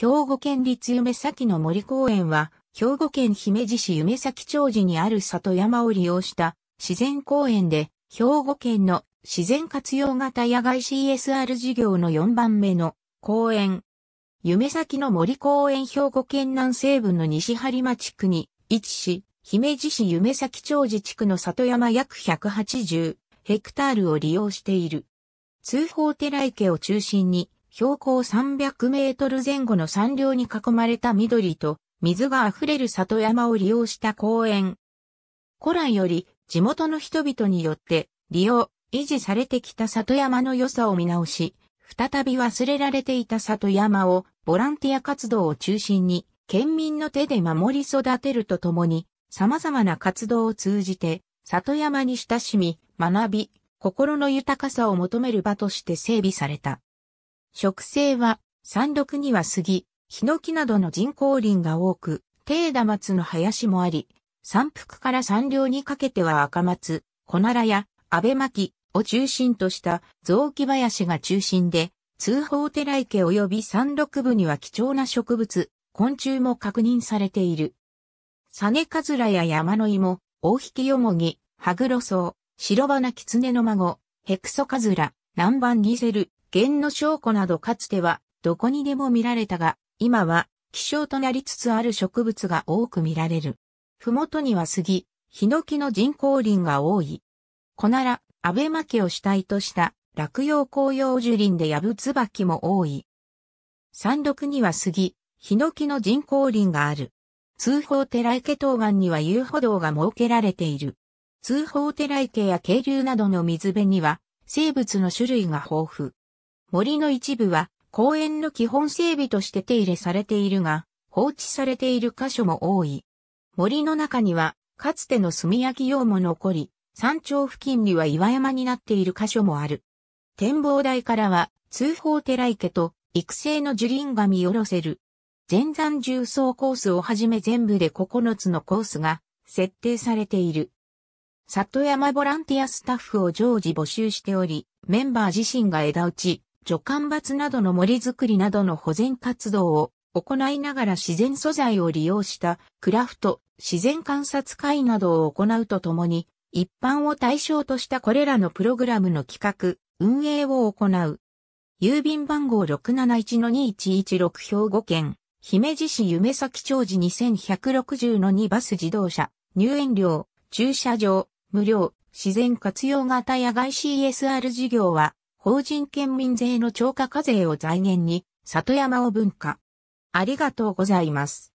兵庫県立夢咲の森公園は、兵庫県姫路市夢咲町寺にある里山を利用した自然公園で、兵庫県の自然活用型野外 CSR 事業の4番目の公園。夢咲の森公園兵庫県南西部の西張間地区に位置し、姫路市夢咲町寺地区の里山約180ヘクタールを利用している。通報寺池を中心に標高300メートル前後の山稜に囲まれた緑と水が溢れる里山を利用した公園。古来より地元の人々によって利用、維持されてきた里山の良さを見直し、再び忘れられていた里山をボランティア活動を中心に県民の手で守り育てるとともに様々な活動を通じて里山に親しみ、学び、心の豊かさを求める場として整備された。植生は、山麓には杉、ヒノキなどの人工林が多く、低田松の林もあり、山腹から山稜にかけては赤松、小奈良や安倍巻を中心とした雑木林が中心で、通報寺池及び山麓部には貴重な植物、昆虫も確認されている。サネカズラや山の芋、大引きヨモギ、ハグロソウ、白花ネの孫、ヘクソカズラ、南蛮ギセル、弦の証拠などかつてはどこにでも見られたが、今は希少となりつつある植物が多く見られる。ふもとには杉、ヒノキの人工林が多い。コナラ、アベマキを主体とした落葉紅葉樹林でヤブツバキも多い。山麓には杉、ヒノキの人工林がある。通報寺池東岸には遊歩道が設けられている。通報寺池や渓流などの水辺には生物の種類が豊富。森の一部は公園の基本整備として手入れされているが、放置されている箇所も多い。森の中には、かつての炭焼き用も残り、山頂付近には岩山になっている箇所もある。展望台からは、通報寺池と育成の樹林が見下ろせる。全山重層コースをはじめ全部で9つのコースが設定されている。里山ボランティアスタッフを常時募集しており、メンバー自身が枝打ち、助干伐などの森づくりなどの保全活動を行いながら自然素材を利用したクラフト、自然観察会などを行うとともに、一般を対象としたこれらのプログラムの企画、運営を行う。郵便番号671-2116兵庫県、姫路市夢崎町寺2160-2バス自動車、入園料、駐車場、無料、自然活用型野外 CSR 事業は、法人県民税の超過課税を財源に、里山を分化。ありがとうございます。